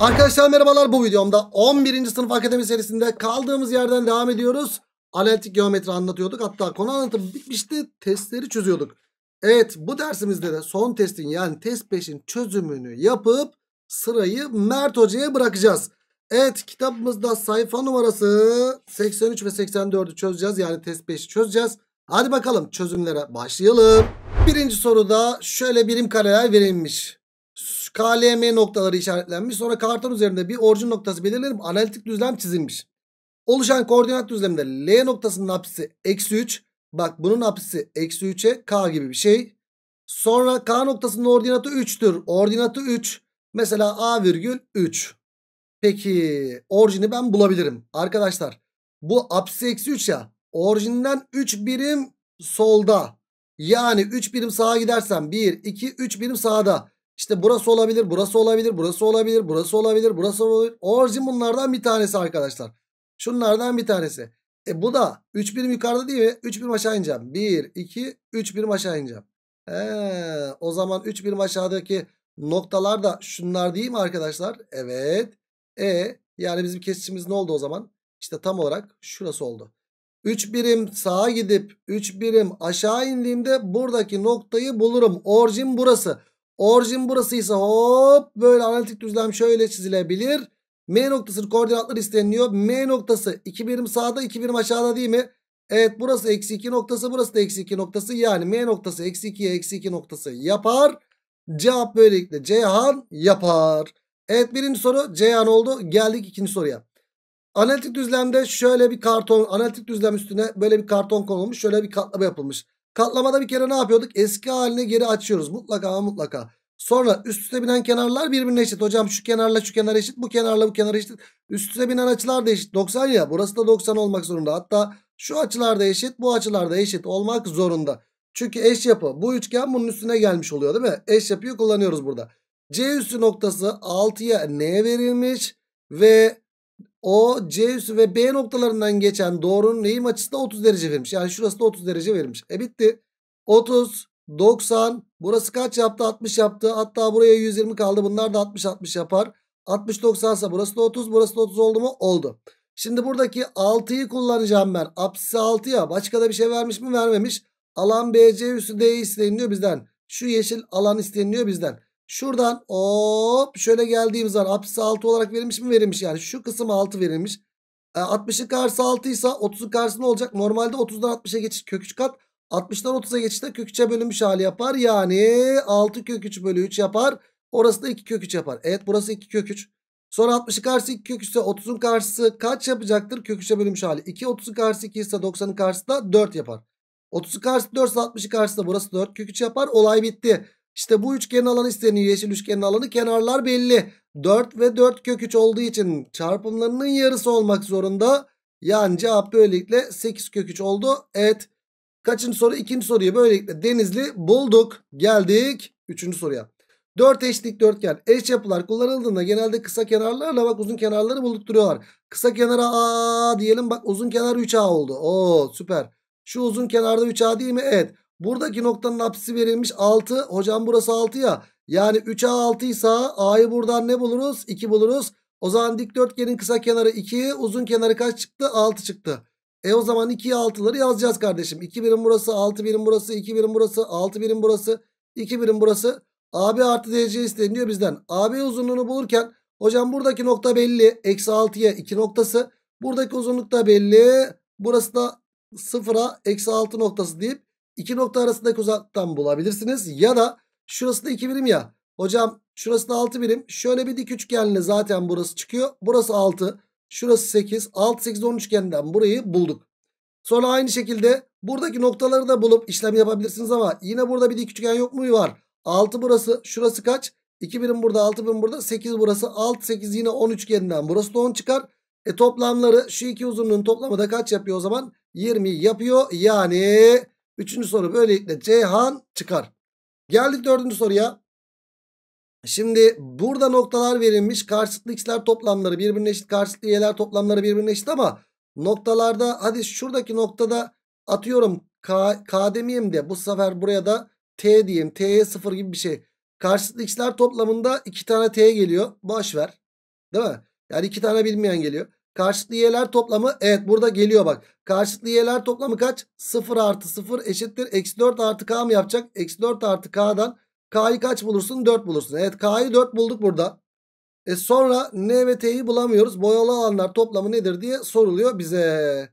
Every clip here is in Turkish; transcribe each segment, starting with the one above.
Arkadaşlar merhabalar bu videomda 11. sınıf akademi serisinde kaldığımız yerden devam ediyoruz. Analitik geometri anlatıyorduk hatta konu anlatıp bitmişti testleri çözüyorduk. Evet bu dersimizde de son testin yani test 5'in çözümünü yapıp sırayı Mert Hoca'ya bırakacağız. Evet kitabımızda sayfa numarası 83 ve 84'ü çözeceğiz yani test 5'i çözeceğiz. Hadi bakalım çözümlere başlayalım. Birinci soruda şöyle birim kareler verilmiş. KLM noktaları işaretlenmiş. Sonra kartın üzerinde bir orijin noktası belirlenip analitik düzlem çizilmiş. Oluşan koordinat düzleminde L noktasının apsisi eksi 3. Bak bunun apsisi eksi 3'e K gibi bir şey. Sonra K noktasının ordinatı 3'tür. Ordinatı 3. Mesela A virgül 3. Peki orijini ben bulabilirim. Arkadaşlar bu apsisi eksi 3 ya. Orijinden 3 birim solda. Yani 3 birim sağa gidersem 1, 2, 3 birim sağda. İşte burası olabilir, burası olabilir, burası olabilir, burası olabilir, burası olabilir. Orjin bunlardan bir tanesi arkadaşlar. Şunlardan bir tanesi. E bu da 3 birim yukarıda değil mi? 3 birim aşağı ineceğim. 1, 2, 3 birim aşağı ineceğim. He, o zaman 3 birim aşağıdaki noktalar da şunlar değil mi arkadaşlar? Evet. E yani bizim kesişimiz ne oldu o zaman? İşte tam olarak şurası oldu. 3 birim sağa gidip 3 birim aşağı indiğimde buradaki noktayı bulurum. Orjin burası. Burası. Orijin burasıysa hop böyle analitik düzlem şöyle çizilebilir. M noktasının koordinatları isteniyor. M noktası 2 birim sağda 2 birim aşağıda değil mi? Evet burası eksi 2 noktası burası da eksi 2 noktası. Yani M noktası eksi 2'ye eksi 2 noktası yapar. Cevap böylelikle Ceyhan yapar. Evet birinci soru Ceyhan oldu. Geldik ikinci soruya. Analitik düzlemde şöyle bir karton analitik düzlem üstüne böyle bir karton konulmuş. Şöyle bir katlama yapılmış. Katlamada bir kere ne yapıyorduk? Eski haline geri açıyoruz. Mutlaka mutlaka. Sonra üst üste binen kenarlar birbirine eşit. Hocam şu kenarla şu kenar eşit. Bu kenarla bu kenar eşit. Üst üste binen açılar da eşit. 90 ya. Burası da 90 olmak zorunda. Hatta şu açılar da eşit. Bu açılar da eşit olmak zorunda. Çünkü eş yapı. Bu üçgen bunun üstüne gelmiş oluyor değil mi? Eş yapıyı kullanıyoruz burada. C üssü noktası 6'ya N verilmiş. Ve o, C ve B noktalarından geçen doğrunun eğim açısı da 30 derece vermiş. Yani şurası da 30 derece vermiş. E bitti. 30, 90. Burası kaç yaptı? 60 yaptı. Hatta buraya 120 kaldı. Bunlar da 60-60 yapar. 60-90 ise burası da 30. Burası da 30 oldu mu? Oldu. Şimdi buradaki 6'yı kullanacağım ben. Apsisi 6 ya. Başka da bir şey vermiş mi? Vermemiş. Alan BC üssü D isteniliyor bizden. Şu yeşil alan isteniliyor bizden. Şuradan hop şöyle geldiğimiz zaman apsisi 6 olarak verilmiş mi? Verilmiş yani. Şu kısım 6 verilmiş. 60'ın e, karşısı 6 ise 30'un karşısı ne olacak? Normalde 30'dan 60'a geçiş kök 3 kat. 60'dan 30'a geçişte kök 3'e bölünmüş hali yapar. Yani 6 kök 3 bölü 3 yapar. Orası da 2 kök 3 yapar. Evet burası 2 kök 3. Sonra 60'ın karşısı 2 kök 3 ise 30'un karşısı kaç yapacaktır? Kök 3'e bölünmüş hali. 2 30'un karşısı 2 ise 90'ın karşısı da 4 yapar. 30'un karşısı 4 ise 60'ın karşısı da burası 4 kök 3 yapar. Olay bitti. İşte bu üçgenin alanı isteniyor. Yeşil üçgenin alanı kenarlar belli. 4 ve 4 kök 3 olduğu için çarpımlarının yarısı olmak zorunda. Yani cevap böylelikle 8 kök 3 oldu. Evet. Kaçıncı soru? İkinci soruyu böylelikle Denizli bulduk. Geldik. Üçüncü soruya. 4 eşlik dörtgen eş yapılar kullanıldığında genelde kısa kenarlarla bak uzun kenarları bulup duruyorlar. Kısa kenara A diyelim bak uzun kenar 3A oldu. Oo süper. Şu uzun kenarda 3A değil mi? Evet. Buradaki noktanın apsisi verilmiş 6. Hocam burası 6 ya. Yani 3A 6 ise A'yı buradan ne buluruz? 2 buluruz. O zaman dikdörtgenin kısa kenarı 2. Uzun kenarı kaç çıktı? 6 çıktı. E o zaman 2'ye 6'ları yazacağız kardeşim. 2 birim burası, 6 birim burası, 2 birim burası, 6 birim burası, 2 birim burası. AB artı DC isteniyor bizden. AB uzunluğunu bulurken hocam buradaki nokta belli. Eksi 6'ya 2 noktası. Buradaki uzunluk da belli. Burası da 0'a eksi 6 noktası deyip iki nokta arasındaki uzaktan bulabilirsiniz. Ya da şurası da 2 birim ya. Hocam şurası da 6 birim. Şöyle bir dik üçgenle zaten burası çıkıyor. Burası 6. Şurası 8. 6, 8, 10 üçgenden burayı bulduk. Sonra aynı şekilde buradaki noktaları da bulup işlem yapabilirsiniz ama yine burada bir dik üçgen yok mu? Var. 6 burası. Şurası kaç? 2 birim burada 6 birim burada 8 burası 6 8 yine 10 üçgeninden burası da 10 çıkar. E toplamları şu iki uzunluğun toplamı da kaç yapıyor o zaman? 20 yapıyor. Yani Üçüncü soru böylelikle Ceyhan çıkar. Geldik dördüncü soruya. Şimdi burada noktalar verilmiş. Karşılıklı x'ler toplamları birbirine eşit. Karşılıklı y'ler toplamları birbirine eşit ama noktalarda hadi şuradaki noktada atıyorum K, K demeyeyim de bu sefer buraya da T diyeyim. T'ye sıfır gibi bir şey. Karşılıklı x'ler toplamında iki tane T geliyor. Boş ver. Değil mi? Yani iki tane bilmeyen geliyor. Karşılıklı y'ler toplamı evet burada geliyor bak. Karşılıklı y'ler toplamı kaç? 0 artı 0 eşittir. Eksi 4 artı k mı yapacak? Eksi 4 artı k'dan k'yı kaç bulursun? 4 bulursun. Evet k'yı 4 bulduk burada. E sonra n ve t'yi bulamıyoruz. Boyalı alanlar toplamı nedir diye soruluyor bize.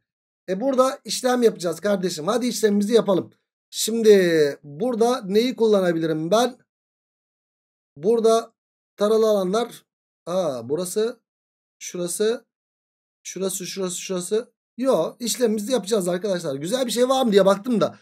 E burada işlem yapacağız kardeşim. Hadi işlemimizi yapalım. Şimdi burada neyi kullanabilirim ben? Burada taralı alanlar. Aa burası şurası Şurası şurası şurası. Yo işlemimizi yapacağız arkadaşlar. Güzel bir şey var mı diye baktım da.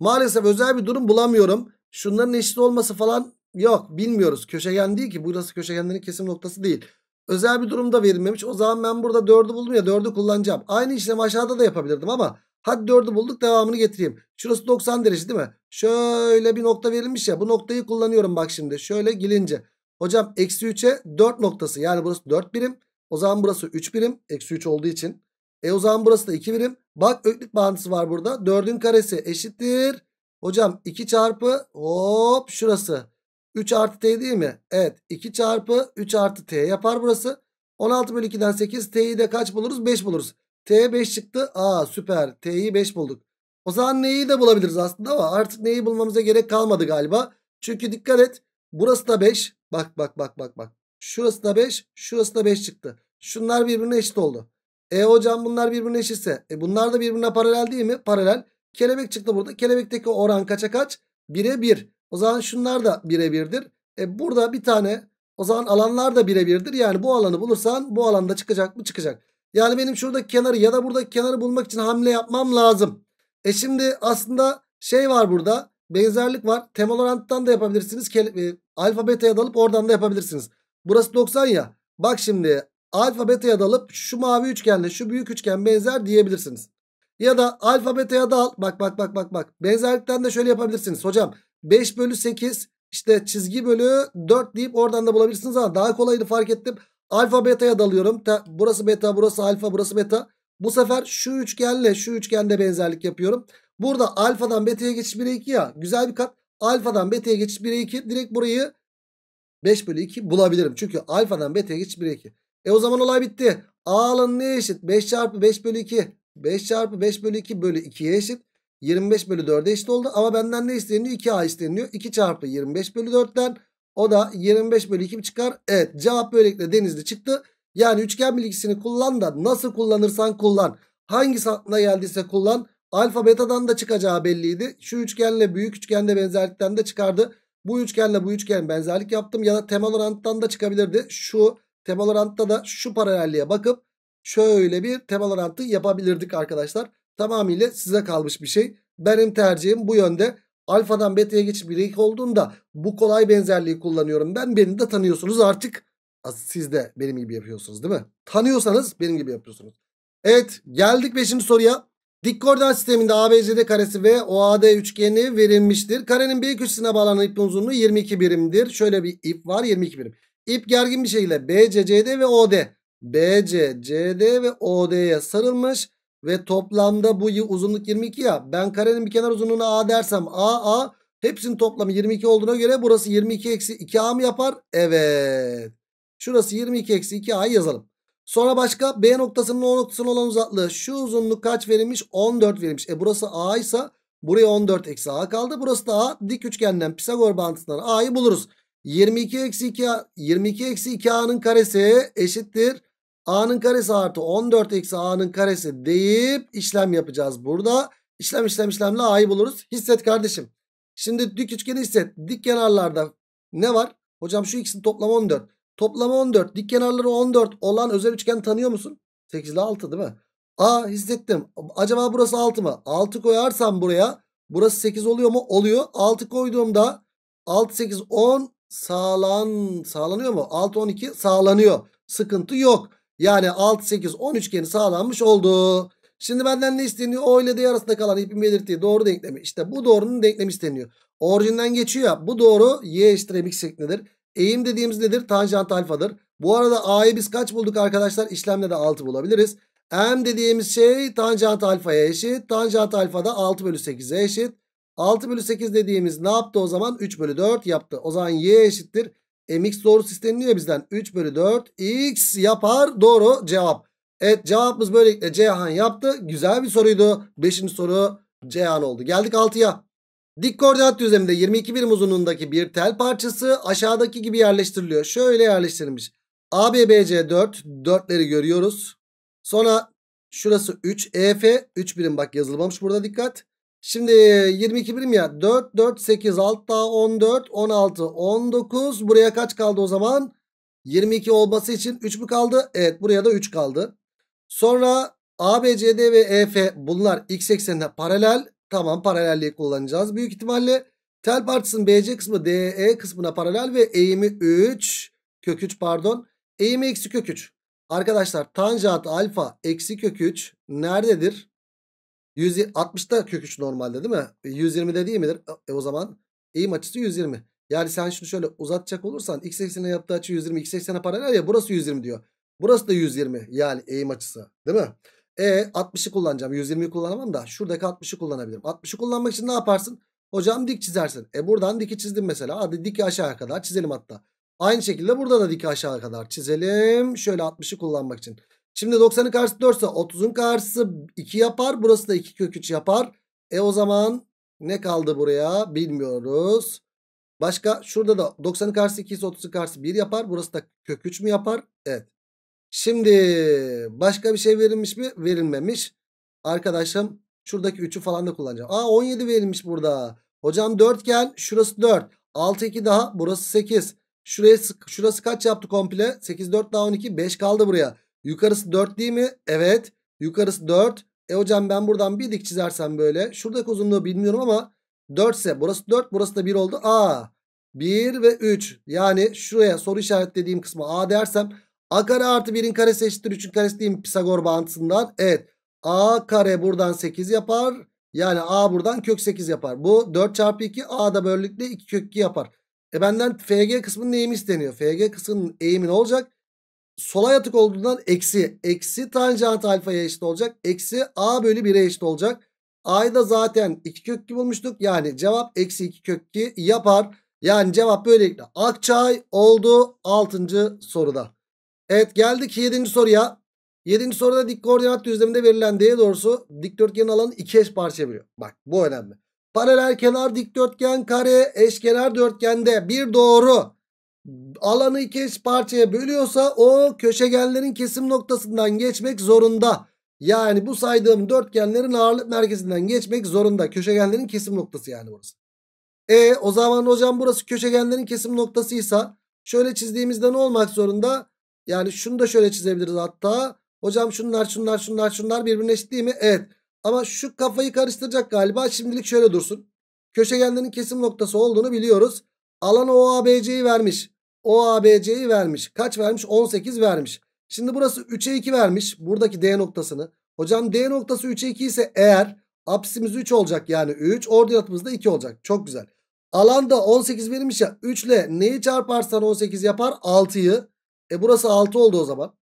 Maalesef özel bir durum bulamıyorum. Şunların eşit olması falan yok bilmiyoruz. Köşegen değil ki burası köşegenlerin kesim noktası değil. Özel bir durumda verilmemiş. O zaman ben burada 4'ü buldum ya 4'ü kullanacağım. Aynı işlemi aşağıda da yapabilirdim ama hadi 4'ü bulduk devamını getireyim. Şurası 90 derece değil mi? Şöyle bir nokta verilmiş ya bu noktayı kullanıyorum bak şimdi. Şöyle gelince. Hocam eksi 3'e 4 noktası yani burası 4 birim. O zaman burası 3 birim. Eksi 3 olduğu için. E o zaman burası da 2 birim. Bak öklük bağıntısı var burada. 4'ün karesi eşittir. Hocam 2 çarpı hop şurası. 3 artı t değil mi? Evet 2 çarpı 3 artı t yapar burası. 16 bölü 2'den 8 t'yi de kaç buluruz? 5 buluruz. t 5 çıktı. Aa süper t'yi 5 bulduk. O zaman neyi de bulabiliriz aslında ama artık neyi bulmamıza gerek kalmadı galiba. Çünkü dikkat et burası da 5. Bak bak bak bak bak. Şurası da 5. Şurası da 5 çıktı. Şunlar birbirine eşit oldu. E hocam bunlar birbirine eşitse. E bunlar da birbirine paralel değil mi? Paralel. Kelebek çıktı burada. Kelebekteki oran kaça kaç? 1'e 1. Bir. O zaman şunlar da 1'e 1'dir. E burada bir tane o zaman alanlar da 1'e 1'dir. Yani bu alanı bulursan bu alanda çıkacak mı? Çıkacak. Yani benim şuradaki kenarı ya da buradaki kenarı bulmak için hamle yapmam lazım. E şimdi aslında şey var burada. Benzerlik var. Temel orantıdan da yapabilirsiniz. E, alfa beta'ya dalıp oradan da yapabilirsiniz. Burası 90 ya. Bak şimdi alfa beta'ya dalıp şu mavi üçgenle şu büyük üçgen benzer diyebilirsiniz. Ya da alfa beta'ya dal. Bak bak bak bak bak. Benzerlikten de şöyle yapabilirsiniz. Hocam 5 bölü 8 işte çizgi bölü 4 deyip oradan da bulabilirsiniz ama daha kolayını fark ettim. Alfa beta'ya dalıyorum. burası beta burası alfa burası beta. Bu sefer şu üçgenle şu üçgende benzerlik yapıyorum. Burada alfadan beta'ya geçiş 1'e 2 ya. Güzel bir kat. Alfadan beta'ya geçiş 1'e 2. Direkt burayı 5 bölü 2 bulabilirim. Çünkü alfadan beta'ya geç 1 2. E o zaman olay bitti. A alanı neye eşit? 5 çarpı 5 bölü 2. 5 çarpı 5 bölü 2 bölü 2'ye eşit. 25 bölü 4'e eşit oldu. Ama benden ne isteniyor? 2A isteniyor. 2 çarpı 25 bölü 4'ten o da 25 bölü 2 çıkar? Evet cevap böylelikle denizli çıktı. Yani üçgen bilgisini kullan da nasıl kullanırsan kullan. Hangi aklına geldiyse kullan. Alfa betadan da çıkacağı belliydi. Şu üçgenle büyük üçgende benzerlikten de çıkardı. Bu üçgenle bu üçgen benzerlik yaptım. Ya da temel oranttan da çıkabilirdi. Şu temel orantta da şu paralelliğe bakıp şöyle bir temel orantı yapabilirdik arkadaşlar. Tamamıyla size kalmış bir şey. Benim tercihim bu yönde. Alfadan beta'ya geçip 1'e 2 olduğunda bu kolay benzerliği kullanıyorum ben. Beni de tanıyorsunuz artık. Siz de benim gibi yapıyorsunuz değil mi? Tanıyorsanız benim gibi yapıyorsunuz. Evet geldik 5. soruya. Dik koordinat sisteminde ABCD karesi ve OAD üçgeni verilmiştir. Karenin bir köşesine bağlanan ipin uzunluğu 22 birimdir. Şöyle bir ip var 22 birim. İp gergin bir şekilde BCCD ve OD. BCCD ve OD'ye sarılmış ve toplamda bu uzunluk 22 ya. Ben karenin bir kenar uzunluğuna A dersem AA hepsinin toplamı 22 olduğuna göre burası 22 eksi 2A mı yapar? Evet. Şurası 22 eksi 2A'yı yazalım. Sonra başka B noktasının O noktasının olan uzaklığı. Şu uzunluk kaç verilmiş? 14 verilmiş. E burası A ise buraya 14 eksi A kaldı. Burası da A. Dik üçgenden Pisagor bağıntısından A'yı buluruz. 22 eksi 2 22 eksi 2 A'nın karesi eşittir. A'nın karesi artı 14 eksi A'nın karesi deyip işlem yapacağız burada. İşlem işlem işlemle A'yı buluruz. Hisset kardeşim. Şimdi dik üçgeni hisset. Dik kenarlarda ne var? Hocam şu ikisinin toplam 14. Toplamı 14. Dik kenarları 14 olan özel üçgen tanıyor musun? 8 ile 6 değil mi? Aa hissettim. Acaba burası 6 mı? 6 koyarsam buraya burası 8 oluyor mu? Oluyor. 6 koyduğumda 6 8 10 sağlan sağlanıyor mu? 6 12 sağlanıyor. Sıkıntı yok. Yani 6 8 10 üçgeni sağlanmış oldu. Şimdi benden ne isteniyor? O ile D arasında kalan ipin belirttiği doğru denklemi. İşte bu doğrunun denklemi isteniyor. Orijinden geçiyor ya. Bu doğru y eşittir mx şeklindedir. Eğim dediğimiz nedir? Tanjant alfadır. Bu arada A'yı biz kaç bulduk arkadaşlar? İşlemle de 6 bulabiliriz. M dediğimiz şey tanjant alfaya eşit. Tanjant alfa da 6 bölü 8'e eşit. 6 bölü 8 dediğimiz ne yaptı o zaman? 3 bölü 4 yaptı. O zaman Y eşittir. MX doğru sistemliyor bizden. 3 bölü 4 X yapar. Doğru cevap. Evet cevabımız böylelikle Cihan yaptı. Güzel bir soruydu. 5. soru Cihan oldu. Geldik 6'ya. Dik koordinat düzleminde 22 birim uzunluğundaki bir tel parçası aşağıdaki gibi yerleştiriliyor. Şöyle yerleştirilmiş. ABBC 4 4'leri görüyoruz. Sonra şurası 3 EF 3 birim bak yazılmamış burada dikkat. Şimdi 22 birim ya 4 4 8 altta 14 16 19 buraya kaç kaldı o zaman? 22 olması için 3 mü kaldı? Evet buraya da 3 kaldı. Sonra ABCD ve EF bunlar x eksenine paralel Tamam paralelliği kullanacağız. Büyük ihtimalle tel parçasının BC kısmı DE kısmına paralel ve eğimi 3 kök 3 pardon. Eğimi eksi kök 3. Arkadaşlar tanjant alfa eksi kök 3 nerededir? 160'da kök 3 normalde değil mi? 120'de değil midir? E, e, o zaman eğim açısı 120. Yani sen şunu şöyle uzatacak olursan x eksenine yaptığı açı 120 x eksene paralel ya burası 120 diyor. Burası da 120 yani eğim açısı değil mi? E 60'ı kullanacağım. 120'yi kullanamam da şuradaki 60'ı kullanabilirim. 60'ı kullanmak için ne yaparsın? Hocam dik çizersin. E buradan diki çizdim mesela. Hadi diki aşağıya kadar çizelim hatta. Aynı şekilde burada da diki aşağıya kadar çizelim. Şöyle 60'ı kullanmak için. Şimdi 90'ın karşısı 4 ise 30'un karşısı 2 yapar. Burası da 2 kök 3 yapar. E o zaman ne kaldı buraya bilmiyoruz. Başka şurada da 90'ın karşısı 2 ise 30'un karşısı 1 yapar. Burası da kök 3 mü yapar? Evet. Şimdi başka bir şey verilmiş mi? Verilmemiş. Arkadaşım şuradaki 3'ü falan da kullanacağım. Aa 17 verilmiş burada. Hocam 4 gel. Şurası 4. 6 2 daha. Burası 8. Şuraya, şurası kaç yaptı komple? 8 4 daha 12. 5 kaldı buraya. Yukarısı 4 değil mi? Evet. Yukarısı 4. E hocam ben buradan bir dik çizersem böyle. Şuradaki uzunluğu bilmiyorum ama 4 ise burası 4 burası da 1 oldu. A 1 ve 3 yani şuraya soru işaretlediğim kısmı A dersem A kare artı 1'in karesi eşittir 3'ün karesi değil mi Pisagor bağıntısından? Evet. A kare buradan 8 yapar. Yani A buradan kök 8 yapar. Bu 4 çarpı 2 A da böylelikle 2 kök 2 yapar. E benden FG kısmının eğimi isteniyor. FG kısmının eğimi ne olacak? Sola yatık olduğundan eksi. Eksi tanjant alfaya eşit olacak. Eksi A bölü 1'e eşit olacak. A'yı da zaten 2 kök 2 bulmuştuk. Yani cevap eksi 2 kök 2 yapar. Yani cevap böylelikle Akçay oldu 6. soruda. Evet geldik 7. soruya. 7. soruda dik koordinat düzleminde verilen D doğrusu dikdörtgen alanı iki eş parça biliyor. Bak bu önemli. Paralel kenar dikdörtgen kare eşkenar dörtgende bir doğru alanı iki eş parçaya bölüyorsa o köşegenlerin kesim noktasından geçmek zorunda. Yani bu saydığım dörtgenlerin ağırlık merkezinden geçmek zorunda. Köşegenlerin kesim noktası yani burası. E o zaman hocam burası köşegenlerin kesim noktasıysa şöyle çizdiğimizde ne olmak zorunda? Yani şunu da şöyle çizebiliriz hatta. Hocam şunlar şunlar şunlar şunlar birbirine eşit değil mi? Evet. Ama şu kafayı karıştıracak galiba. Şimdilik şöyle dursun. Köşegenlerin kesim noktası olduğunu biliyoruz. Alan OABC'yi vermiş. OABC'yi vermiş. Kaç vermiş? 18 vermiş. Şimdi burası 3'e 2 vermiş. Buradaki D noktasını. Hocam D noktası 3'e 2 ise eğer apsimiz 3 olacak yani 3. Ordinatımız da 2 olacak. Çok güzel. Alanda 18 verilmiş ya. 3 ile neyi çarparsan 18 yapar? 6'yı. E burası 6 oldu o zaman.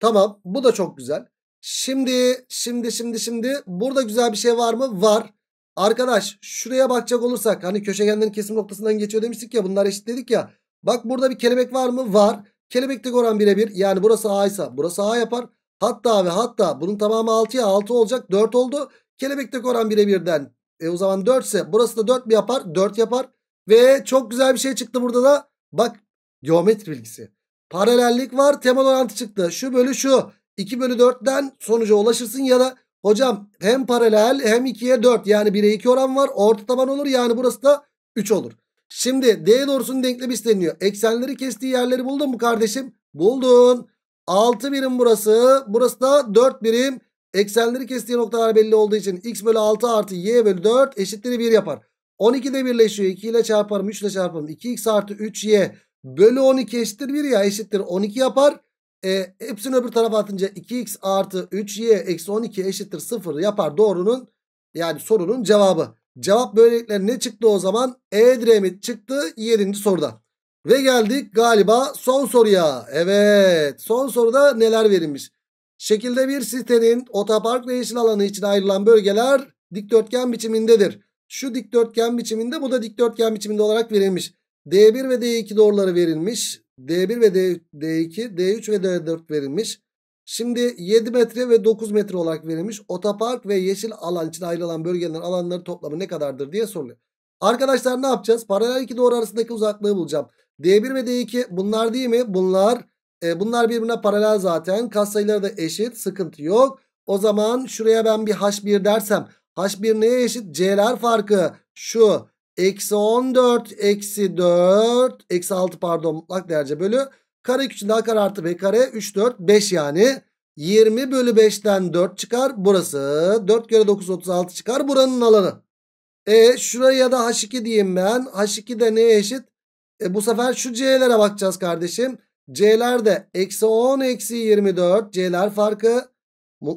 Tamam bu da çok güzel. Şimdi şimdi şimdi şimdi burada güzel bir şey var mı? Var. Arkadaş şuraya bakacak olursak hani köşegenlerin kesim noktasından geçiyor demiştik ya bunlar eşit dedik ya. Bak burada bir kelebek var mı? Var. Kelebekte oran birebir. Yani burası A ise burası A yapar. Hatta ve hatta bunun tamamı ya 6 olacak 4 oldu. Kelebekte oran birebirden e, o zaman 4 ise burası da 4 mi yapar? 4 yapar. Ve çok güzel bir şey çıktı burada da. Bak geometri bilgisi. Paralellik var. Temel orantı çıktı. Şu bölü şu. 2 bölü 4'ten sonuca ulaşırsın ya da hocam hem paralel hem 2'ye 4 yani 1'e 2 oran var. Orta taban olur yani burası da 3 olur. Şimdi D doğrusunun denklemi isteniyor. Eksenleri kestiği yerleri buldun mu kardeşim? Buldun. 6 birim burası. Burası da 4 birim. Eksenleri kestiği noktalar belli olduğu için x bölü 6 artı y bölü 4 eşittir 1 yapar. 12'de birleşiyor. 2 ile çarparım 3 ile çarparım. 2x artı 3y Bölü 12 eşittir 1 ya eşittir 12 yapar. E, hepsini öbür tarafa atınca 2x artı 3y eksi 12 eşittir 0 yapar doğrunun yani sorunun cevabı. Cevap böylelikle ne çıktı o zaman? E dremit çıktı 7. soruda. Ve geldik galiba son soruya. Evet son soruda neler verilmiş? Şekilde bir sitenin otopark ve yeşil alanı için ayrılan bölgeler dikdörtgen biçimindedir. Şu dikdörtgen biçiminde bu da dikdörtgen biçiminde olarak verilmiş. D1 ve D2 doğruları verilmiş. D1 ve D2, D3 ve D4 verilmiş. Şimdi 7 metre ve 9 metre olarak verilmiş. Otopark ve yeşil alan için ayrılan bölgelerin alanları toplamı ne kadardır diye soruluyor. Arkadaşlar ne yapacağız? Paralel iki doğru arasındaki uzaklığı bulacağım. D1 ve D2 bunlar değil mi? Bunlar e, bunlar birbirine paralel zaten. Katsayıları da eşit. Sıkıntı yok. O zaman şuraya ben bir H1 dersem. H1 neye eşit? C'ler farkı. Şu Eksi 14 eksi 4 eksi 6 pardon mutlak değerce bölü. Kare için daha kare artı b kare 3 4 5 yani. 20 bölü 5'ten 4 çıkar burası. 4 kere 9 36 çıkar buranın alanı. E şuraya da h2 diyeyim ben. H2 de neye eşit? E, bu sefer şu c'lere bakacağız kardeşim. C'ler de eksi 10 eksi 24 c'ler farkı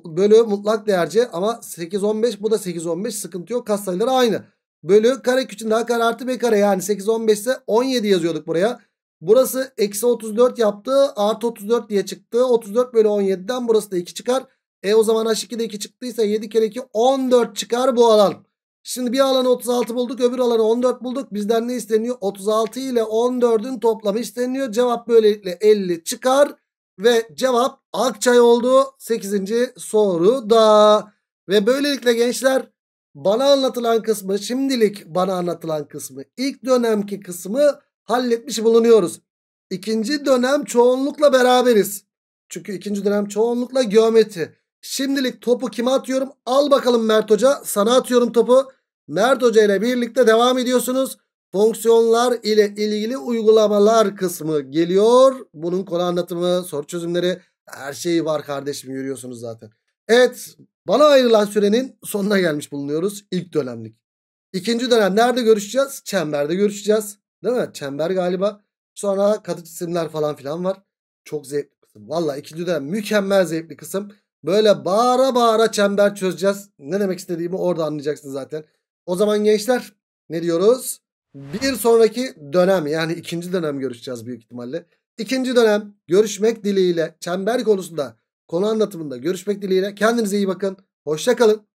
bölü mutlak değerce ama 8 15 bu da 8 15 sıkıntı yok sayıları aynı bölü kare küçüğünde daha kare artı b kare yani 8 15 ise 17 yazıyorduk buraya. Burası eksi 34 yaptı artı 34 diye çıktı. 34 bölü 17'den burası da 2 çıkar. E o zaman H2'de 2 çıktıysa 7 kere 2 14 çıkar bu alan. Şimdi bir alanı 36 bulduk öbür alanı 14 bulduk. Bizden ne isteniyor? 36 ile 14'ün toplamı isteniyor. Cevap böylelikle 50 çıkar. Ve cevap Akçay oldu 8. soruda. Ve böylelikle gençler bana anlatılan kısmı şimdilik bana anlatılan kısmı ilk dönemki kısmı halletmiş bulunuyoruz. İkinci dönem çoğunlukla beraberiz. Çünkü ikinci dönem çoğunlukla geometri. Şimdilik topu kime atıyorum? Al bakalım Mert Hoca. Sana atıyorum topu. Mert Hoca ile birlikte devam ediyorsunuz. Fonksiyonlar ile ilgili uygulamalar kısmı geliyor. Bunun konu anlatımı, soru çözümleri her şeyi var kardeşim yürüyorsunuz zaten. Evet bana ayrılan sürenin sonuna gelmiş bulunuyoruz ilk dönemlik. İkinci dönem nerede görüşeceğiz? Çemberde görüşeceğiz. Değil mi? Çember galiba. Sonra katı cisimler falan filan var. Çok zevkli kısım. Valla ikinci dönem mükemmel zevkli kısım. Böyle bağıra bağıra çember çözeceğiz. Ne demek istediğimi orada anlayacaksın zaten. O zaman gençler ne diyoruz? Bir sonraki dönem yani ikinci dönem görüşeceğiz büyük ihtimalle. İkinci dönem görüşmek dileğiyle çember konusunda Konu anlatımında görüşmek dileğiyle. Kendinize iyi bakın. Hoşça kalın.